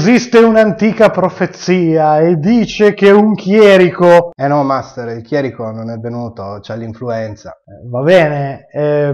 Esiste un'antica profezia e dice che un chierico... Eh no, Master, il chierico non è venuto, c'è l'influenza. Eh, va bene, eh,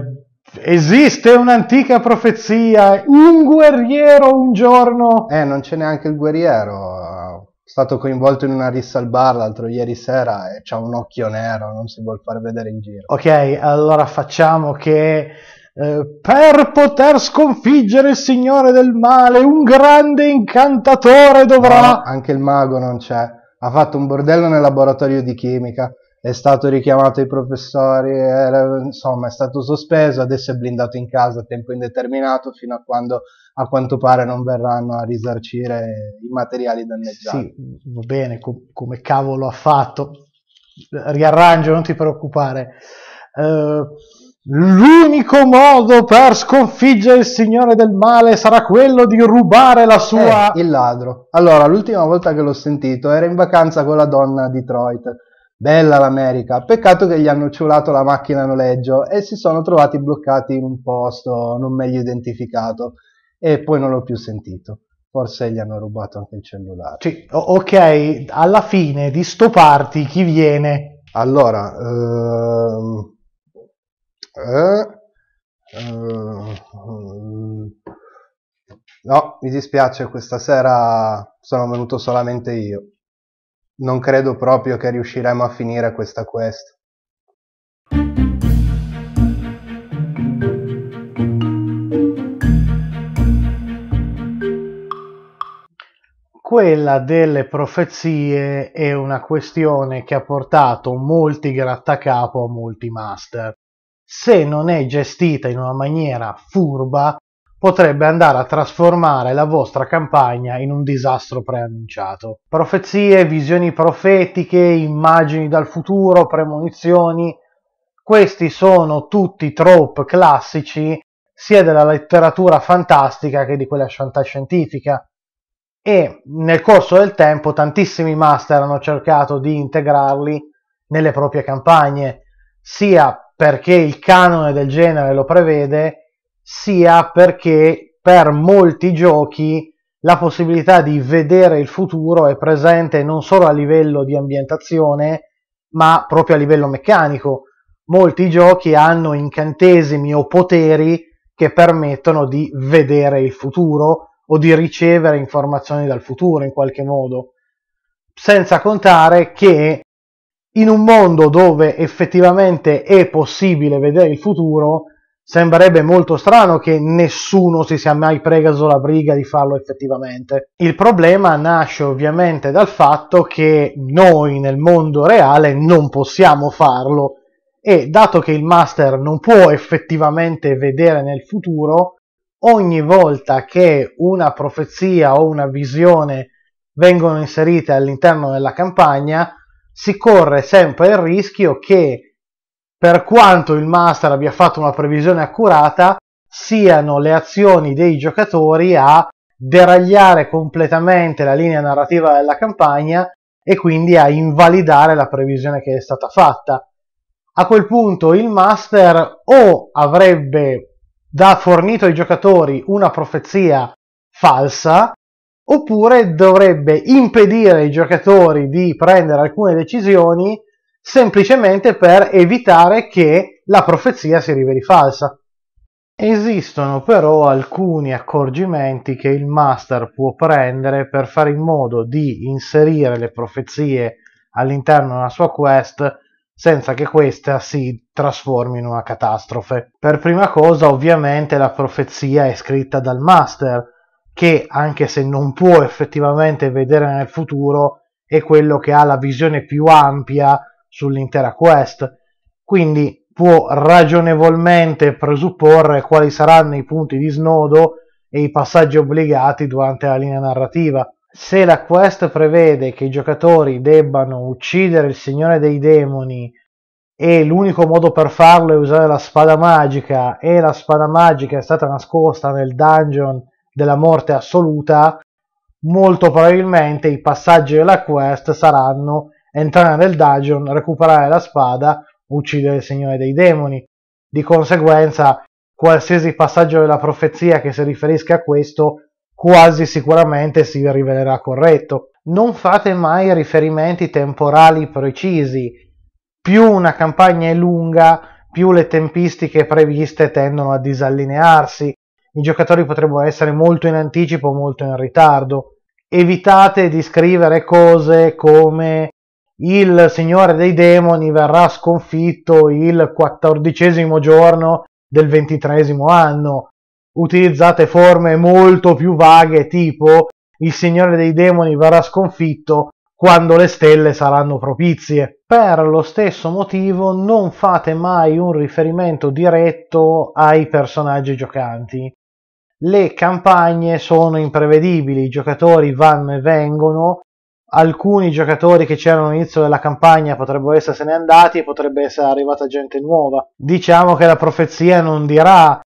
Esiste un'antica profezia, un guerriero un giorno... Eh, non c'è neanche il guerriero, è stato coinvolto in una rissa al bar l'altro ieri sera e c'ha un occhio nero, non si vuol far vedere in giro. Ok, allora facciamo che eh, per poter sconfiggere il signore del male, un grande incantatore dovrà... No, anche il mago non c'è. Ha fatto un bordello nel laboratorio di chimica, è stato richiamato ai professori, era, insomma è stato sospeso, adesso è blindato in casa a tempo indeterminato fino a quando a quanto pare non verranno a risarcire i materiali danneggiati. Sì, va bene, com- come cavolo ha fatto. Riarrangio, non ti preoccupare. Uh, L'unico modo per sconfiggere il signore del male sarà quello di rubare la sua... Eh, il ladro. Allora, l'ultima volta che l'ho sentito era in vacanza con la donna a Detroit. Bella l'America. Peccato che gli hanno ciulato la macchina a noleggio e si sono trovati bloccati in un posto non meglio identificato. E poi non l'ho più sentito forse gli hanno rubato anche il cellulare. Sì, ok, alla fine di sto party chi viene? Allora, ehm, eh, eh, no, mi dispiace, questa sera sono venuto solamente io. Non credo proprio che riusciremo a finire questa quest. quella delle profezie è una questione che ha portato molti grattacapo a molti master se non è gestita in una maniera furba, potrebbe andare a trasformare la vostra campagna in un disastro preannunciato. Profezie, visioni profetiche, immagini dal futuro, premonizioni, questi sono tutti trope classici sia della letteratura fantastica che di quella scientifica. E nel corso del tempo tantissimi master hanno cercato di integrarli nelle proprie campagne, sia perché il canone del genere lo prevede, sia perché per molti giochi la possibilità di vedere il futuro è presente non solo a livello di ambientazione, ma proprio a livello meccanico. Molti giochi hanno incantesimi o poteri che permettono di vedere il futuro o di ricevere informazioni dal futuro in qualche modo. Senza contare che in un mondo dove effettivamente è possibile vedere il futuro, sembrerebbe molto strano che nessuno si sia mai preso la briga di farlo effettivamente. Il problema nasce ovviamente dal fatto che noi nel mondo reale non possiamo farlo e dato che il master non può effettivamente vedere nel futuro, ogni volta che una profezia o una visione vengono inserite all'interno della campagna, si corre sempre il rischio che per quanto il master abbia fatto una previsione accurata, siano le azioni dei giocatori a deragliare completamente la linea narrativa della campagna e quindi a invalidare la previsione che è stata fatta. A quel punto il master o avrebbe da fornito ai giocatori una profezia falsa oppure dovrebbe impedire ai giocatori di prendere alcune decisioni semplicemente per evitare che la profezia si riveli falsa. Esistono però alcuni accorgimenti che il master può prendere per fare in modo di inserire le profezie all'interno della sua quest senza che questa si trasformi in una catastrofe. Per prima cosa, ovviamente, la profezia è scritta dal master, che anche se non può effettivamente vedere nel futuro è quello che ha la visione più ampia sull'intera quest quindi può ragionevolmente presupporre quali saranno i punti di snodo e i passaggi obbligati durante la linea narrativa se la quest prevede che i giocatori debbano uccidere il signore dei demoni e l'unico modo per farlo è usare la spada magica e la spada magica è stata nascosta nel dungeon della morte assoluta, molto probabilmente i passaggi della quest saranno entrare nel dungeon, recuperare la spada, uccidere il signore dei demoni. Di conseguenza, qualsiasi passaggio della profezia che si riferisca a questo quasi sicuramente si rivelerà corretto. Non fate mai riferimenti temporali precisi. Più una campagna è lunga, più le tempistiche previste tendono a disallinearsi i giocatori potrebbero essere molto in anticipo, molto in ritardo. Evitate di scrivere cose come il Signore dei Demoni verrà sconfitto il quattordicesimo giorno del ventitresimo anno. Utilizzate forme molto più vaghe, tipo il Signore dei Demoni verrà sconfitto quando le stelle saranno propizie. Per lo stesso motivo non fate mai un riferimento diretto ai personaggi giocanti le campagne sono imprevedibili, i giocatori vanno e vengono, alcuni giocatori che c'erano all'inizio della campagna potrebbero essersene andati, e potrebbe essere arrivata gente nuova. Diciamo che la profezia non dirà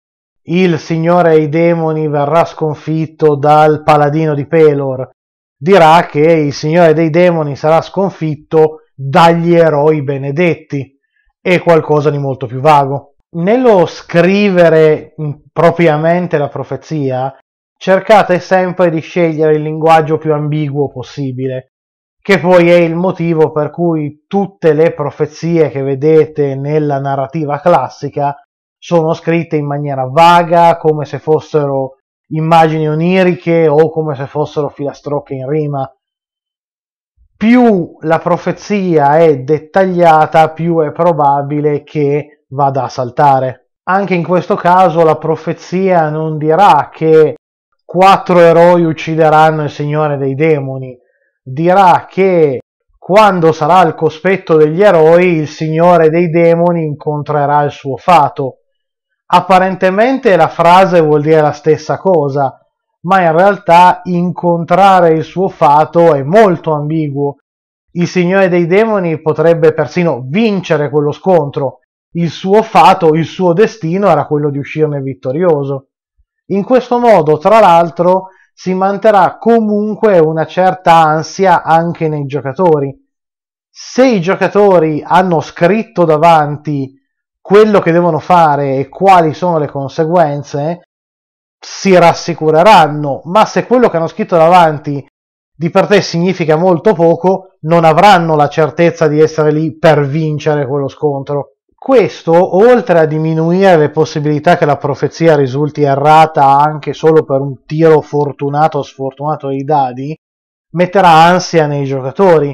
il signore ai demoni verrà sconfitto dal paladino di Pelor, dirà che il signore dei demoni sarà sconfitto dagli eroi benedetti. È qualcosa di molto più vago nello scrivere propriamente la profezia, cercate sempre di scegliere il linguaggio più ambiguo possibile, che poi è il motivo per cui tutte le profezie che vedete nella narrativa classica sono scritte in maniera vaga, come se fossero immagini oniriche o come se fossero filastrocche in rima. Più la profezia è dettagliata, più è probabile che vada a saltare. Anche in questo caso la profezia non dirà che quattro eroi uccideranno il Signore dei Demoni, dirà che quando sarà al cospetto degli eroi il Signore dei Demoni incontrerà il suo fato. Apparentemente la frase vuol dire la stessa cosa, ma in realtà incontrare il suo fato è molto ambiguo. Il Signore dei Demoni potrebbe persino vincere quello scontro, il suo fato, il suo destino era quello di uscirne vittorioso. In questo modo, tra l'altro, si manterrà comunque una certa ansia anche nei giocatori. Se i giocatori hanno scritto davanti quello che devono fare e quali sono le conseguenze, si rassicureranno, ma se quello che hanno scritto davanti di per te significa molto poco, non avranno la certezza di essere lì per vincere quello scontro. Questo, oltre a diminuire le possibilità che la profezia risulti errata anche solo per un tiro fortunato o sfortunato dei dadi, metterà ansia nei giocatori.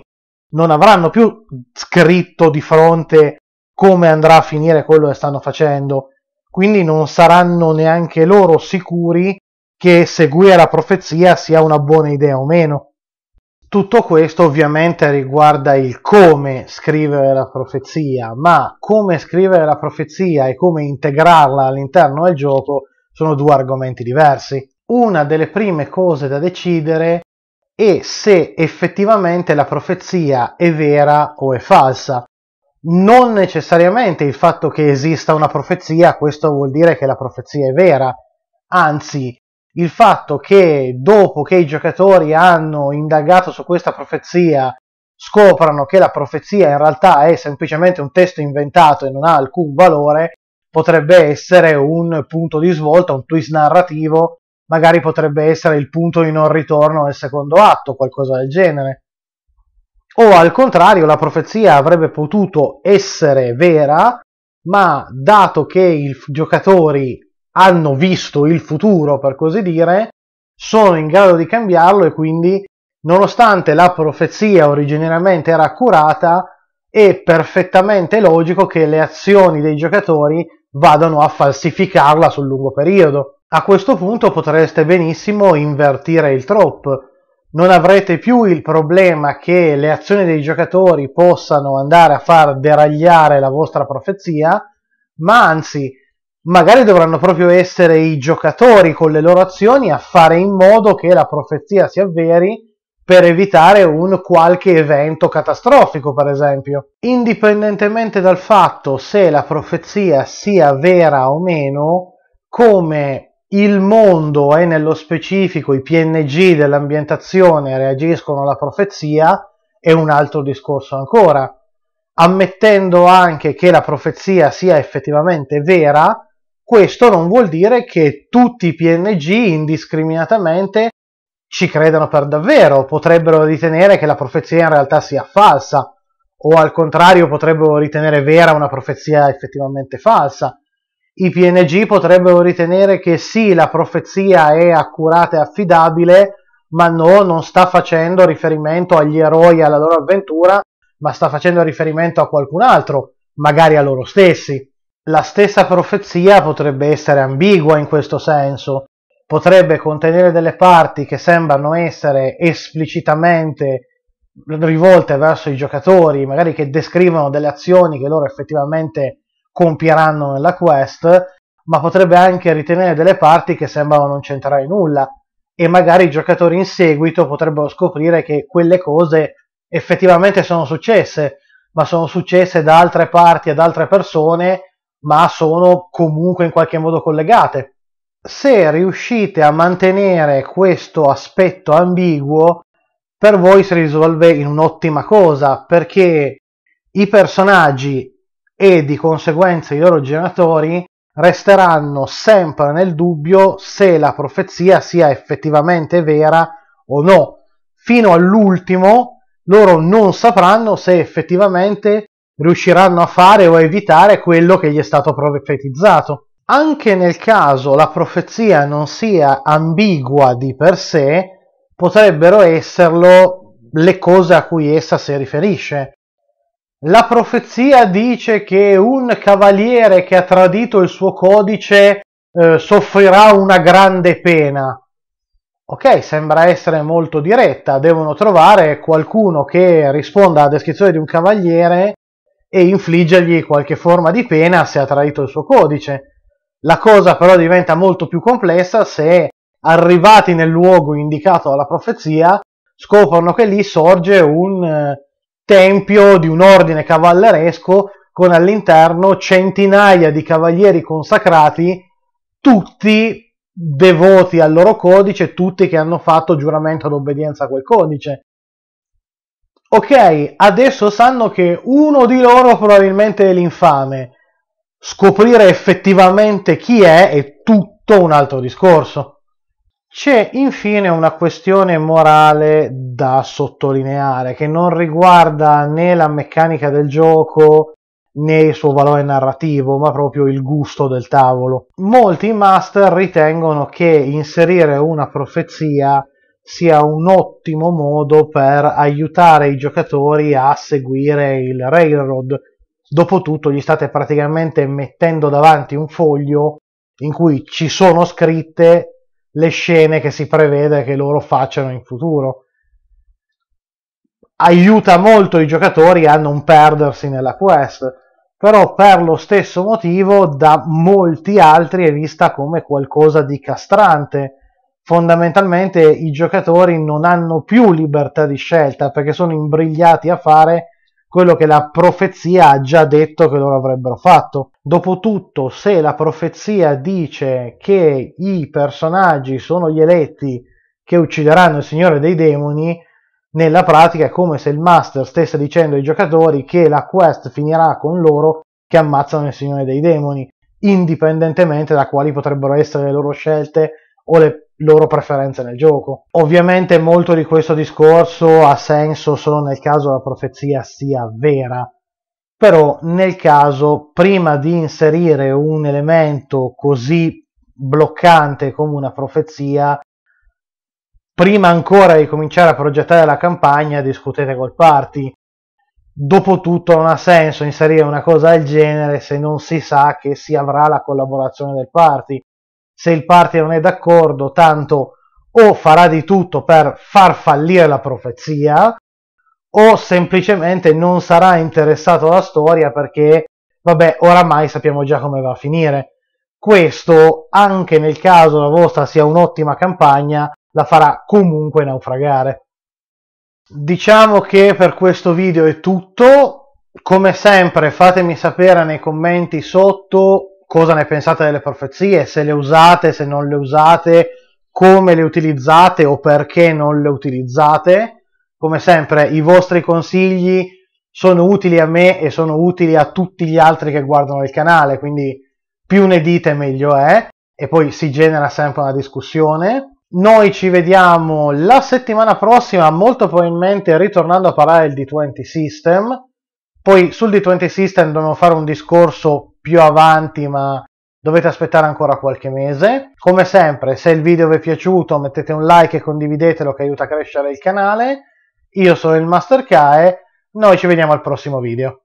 Non avranno più scritto di fronte come andrà a finire quello che stanno facendo, quindi non saranno neanche loro sicuri che seguire la profezia sia una buona idea o meno. Tutto questo ovviamente riguarda il come scrivere la profezia, ma come scrivere la profezia e come integrarla all'interno del gioco sono due argomenti diversi. Una delle prime cose da decidere è se effettivamente la profezia è vera o è falsa. Non necessariamente il fatto che esista una profezia, questo vuol dire che la profezia è vera, anzi il fatto che dopo che i giocatori hanno indagato su questa profezia scoprano che la profezia in realtà è semplicemente un testo inventato e non ha alcun valore, potrebbe essere un punto di svolta, un twist narrativo, magari potrebbe essere il punto di non ritorno nel secondo atto, qualcosa del genere. O al contrario, la profezia avrebbe potuto essere vera, ma dato che i giocatori hanno visto il futuro, per così dire, sono in grado di cambiarlo e quindi, nonostante la profezia originariamente era accurata, è perfettamente logico che le azioni dei giocatori vadano a falsificarla sul lungo periodo. A questo punto potreste benissimo invertire il trop. Non avrete più il problema che le azioni dei giocatori possano andare a far deragliare la vostra profezia, ma anzi magari dovranno proprio essere i giocatori con le loro azioni a fare in modo che la profezia si avveri per evitare un qualche evento catastrofico, per esempio. Indipendentemente dal fatto se la profezia sia vera o meno, come il mondo e nello specifico i PNG dell'ambientazione reagiscono alla profezia è un altro discorso ancora. Ammettendo anche che la profezia sia effettivamente vera, questo non vuol dire che tutti i PNG indiscriminatamente ci credano per davvero, potrebbero ritenere che la profezia in realtà sia falsa o al contrario potrebbero ritenere vera una profezia effettivamente falsa. I PNG potrebbero ritenere che sì, la profezia è accurata e affidabile, ma no, non sta facendo riferimento agli eroi e alla loro avventura, ma sta facendo riferimento a qualcun altro, magari a loro stessi. La stessa profezia potrebbe essere ambigua in questo senso, potrebbe contenere delle parti che sembrano essere esplicitamente rivolte verso i giocatori, magari che descrivono delle azioni che loro effettivamente compieranno nella quest, ma potrebbe anche ritenere delle parti che sembrano non c'entrare nulla e magari i giocatori in seguito potrebbero scoprire che quelle cose effettivamente sono successe, ma sono successe da altre parti ad altre persone ma sono comunque in qualche modo collegate. Se riuscite a mantenere questo aspetto ambiguo, per voi si risolve in un'ottima cosa, perché i personaggi e di conseguenza i loro genitori resteranno sempre nel dubbio se la profezia sia effettivamente vera o no. Fino all'ultimo loro non sapranno se effettivamente riusciranno a fare o a evitare quello che gli è stato profetizzato. Anche nel caso la profezia non sia ambigua di per sé, potrebbero esserlo le cose a cui essa si riferisce. La profezia dice che un cavaliere che ha tradito il suo codice eh, soffrirà una grande pena. Ok, sembra essere molto diretta, devono trovare qualcuno che risponda alla descrizione di un cavaliere e infliggergli qualche forma di pena se ha tradito il suo codice. La cosa però diventa molto più complessa se, arrivati nel luogo indicato dalla profezia, scoprono che lì sorge un eh, tempio di un ordine cavalleresco con all'interno centinaia di cavalieri consacrati, tutti devoti al loro codice, tutti che hanno fatto giuramento d'obbedienza a quel codice. Ok, adesso sanno che uno di loro probabilmente è l'infame. Scoprire effettivamente chi è è tutto un altro discorso. C'è infine una questione morale da sottolineare che non riguarda né la meccanica del gioco né il suo valore narrativo, ma proprio il gusto del tavolo. Molti master ritengono che inserire una profezia sia un ottimo modo per aiutare i giocatori a seguire il railroad. Dopotutto gli state praticamente mettendo davanti un foglio in cui ci sono scritte le scene che si prevede che loro facciano in futuro. Aiuta molto i giocatori a non perdersi nella quest, però per lo stesso motivo da molti altri è vista come qualcosa di castrante fondamentalmente i giocatori non hanno più libertà di scelta perché sono imbrigliati a fare quello che la profezia ha già detto che loro avrebbero fatto. Dopotutto, se la profezia dice che i personaggi sono gli eletti che uccideranno il Signore dei Demoni, nella pratica è come se il Master stesse dicendo ai giocatori che la quest finirà con loro che ammazzano il Signore dei Demoni, indipendentemente da quali potrebbero essere le loro scelte o le loro preferenze nel gioco. Ovviamente molto di questo discorso ha senso solo nel caso la profezia sia vera, però nel caso prima di inserire un elemento così bloccante come una profezia, prima ancora di cominciare a progettare la campagna discutete col party. Dopotutto non ha senso inserire una cosa del genere se non si sa che si avrà la collaborazione del party se il party non è d'accordo, tanto o farà di tutto per far fallire la profezia, o semplicemente non sarà interessato alla storia perché, vabbè, oramai sappiamo già come va a finire. Questo, anche nel caso la vostra sia un'ottima campagna, la farà comunque naufragare. Diciamo che per questo video è tutto. Come sempre fatemi sapere nei commenti sotto cosa ne pensate delle profezie, se le usate, se non le usate, come le utilizzate o perché non le utilizzate. Come sempre, i vostri consigli sono utili a me e sono utili a tutti gli altri che guardano il canale, quindi più ne dite meglio è e poi si genera sempre una discussione. Noi ci vediamo la settimana prossima, molto probabilmente ritornando a parlare del D20 System. Poi sul D20 System dobbiamo fare un discorso più avanti, ma dovete aspettare ancora qualche mese. Come sempre, se il video vi è piaciuto, mettete un like e condividetelo che aiuta a crescere il canale. Io sono il Master Kae, noi ci vediamo al prossimo video.